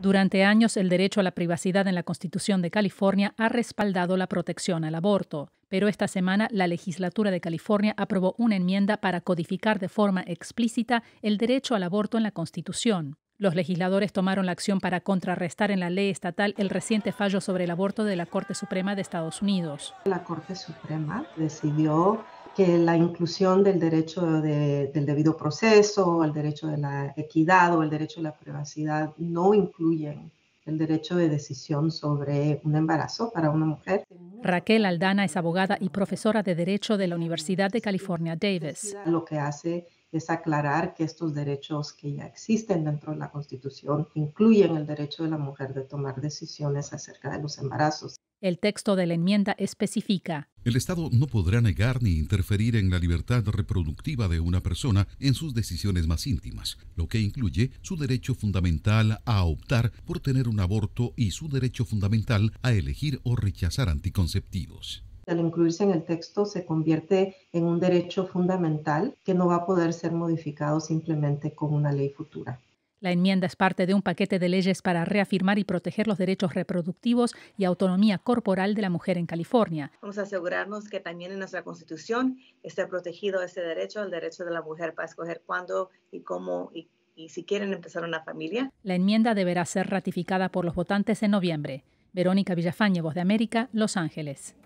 Durante años, el derecho a la privacidad en la Constitución de California ha respaldado la protección al aborto, pero esta semana la legislatura de California aprobó una enmienda para codificar de forma explícita el derecho al aborto en la Constitución. Los legisladores tomaron la acción para contrarrestar en la ley estatal el reciente fallo sobre el aborto de la Corte Suprema de Estados Unidos. La Corte Suprema decidió que la inclusión del derecho del debido proceso, el derecho de la equidad o el derecho de la privacidad no incluyen el derecho de decisión sobre un embarazo para una mujer. Raquel Aldana es abogada y profesora de Derecho de la Universidad de California, Davis es aclarar que estos derechos que ya existen dentro de la Constitución incluyen el derecho de la mujer de tomar decisiones acerca de los embarazos. El texto de la enmienda especifica. El Estado no podrá negar ni interferir en la libertad reproductiva de una persona en sus decisiones más íntimas, lo que incluye su derecho fundamental a optar por tener un aborto y su derecho fundamental a elegir o rechazar anticonceptivos al incluirse en el texto se convierte en un derecho fundamental que no va a poder ser modificado simplemente con una ley futura. La enmienda es parte de un paquete de leyes para reafirmar y proteger los derechos reproductivos y autonomía corporal de la mujer en California. Vamos a asegurarnos que también en nuestra Constitución esté protegido ese derecho, el derecho de la mujer para escoger cuándo y cómo y, si quieren empezar una familia. La enmienda deberá ser ratificada por los votantes en noviembre. Verónica Villafañe, Voz de América, Los Ángeles.